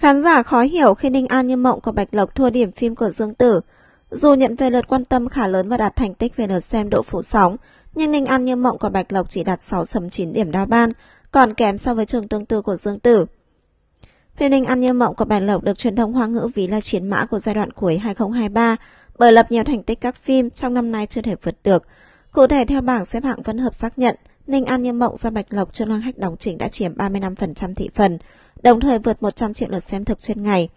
Khán giả khó hiểu khi Ninh An như mộng của Bạch Lộc thua điểm phim của Dương Tử. Dù nhận về lượt quan tâm khá lớn và đạt thành tích về lượt xem độ phủ sóng, nhưng Ninh An như mộng của Bạch Lộc chỉ đạt 6.9 điểm đo ban, còn kém so với trường tương tự của Dương Tử. Phim Ninh An như mộng của Bạch Lộc được truyền thông hoa ngữ ví là chiến mã của giai đoạn cuối 2023 bởi lập nhiều thành tích các phim trong năm nay chưa thể vượt được. Cụ thể theo bảng xếp hạng Vân Hợp xác nhận, Ninh An như mộng do Bạch Lộc Trương Lăng Hách đóng chính đã chiếm 35% thị phần, đồng thời vượt 100 triệu lượt xem thực trên ngày.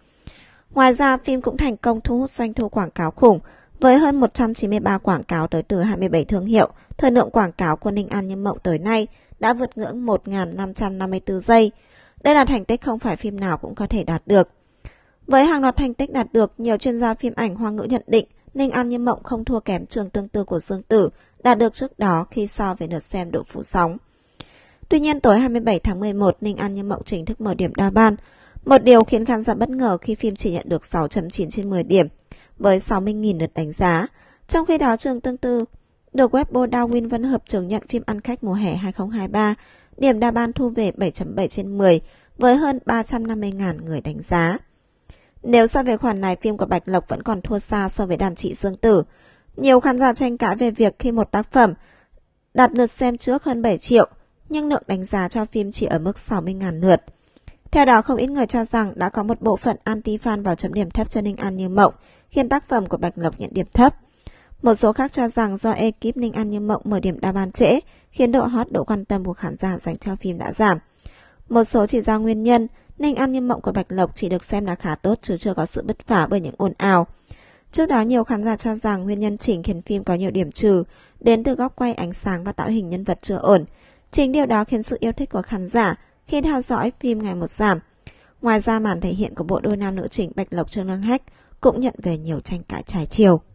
Ngoài ra, phim cũng thành công thu hút doanh thu quảng cáo khủng, với hơn 193 quảng cáo tới từ 27 thương hiệu, thời lượng quảng cáo của Ninh An như Mộng tới nay đã vượt ngưỡng 1.554 giây. Đây là thành tích không phải phim nào cũng có thể đạt được. Với hàng loạt thành tích đạt được, nhiều chuyên gia phim ảnh hoa ngữ nhận định Ninh An như Mộng không thua kém trường tương tư của Dương Tử đạt được trước đó khi so về lượt xem độ phủ sóng. Tuy nhiên tối 27 tháng 11, Ninh An như mộng chính thức mở điểm đa ban. Một điều khiến khán giả bất ngờ khi phim chỉ nhận được 6.9 trên 10 điểm, với 60.000 lượt đánh giá. Trong khi đó, trường tương tư được Webbo Darwin Vân Hợp chứng nhận phim ăn khách mùa hè 2023, điểm đa ban thu về 7.7 trên 10 với hơn 350.000 người đánh giá. Nếu so về khoản này, phim của Bạch Lộc vẫn còn thua xa so với đàn chị Dương Tử. Nhiều khán giả tranh cãi về việc khi một tác phẩm đạt lượt xem trước hơn 7 triệu – nhưng lượng đánh giá cho phim chỉ ở mức 60.000 lượt. Theo đó, không ít người cho rằng đã có một bộ phận anti-fan vào chấm điểm thấp cho Ninh An Như Mộng, khiến tác phẩm của Bạch Lộc nhận điểm thấp. Một số khác cho rằng do ekip Ninh An Như Mộng mở điểm đa ban trễ, khiến độ hot độ quan tâm của khán giả dành cho phim đã giảm. Một số chỉ ra nguyên nhân, Ninh An Như Mộng của Bạch Lộc chỉ được xem là khá tốt chứ chưa có sự bứt phá bởi những ồn ào. Trước đó, nhiều khán giả cho rằng nguyên nhân chỉnh khiến phim có nhiều điểm trừ đến từ góc quay ánh sáng và tạo hình nhân vật chưa ổn, Chính điều đó khiến sự yêu thích của khán giả khi theo dõi phim ngày một giảm. Ngoài ra màn thể hiện của bộ đôi nam nữ chính Bạch Lộc Trương Lương Hách cũng nhận về nhiều tranh cãi trái chiều.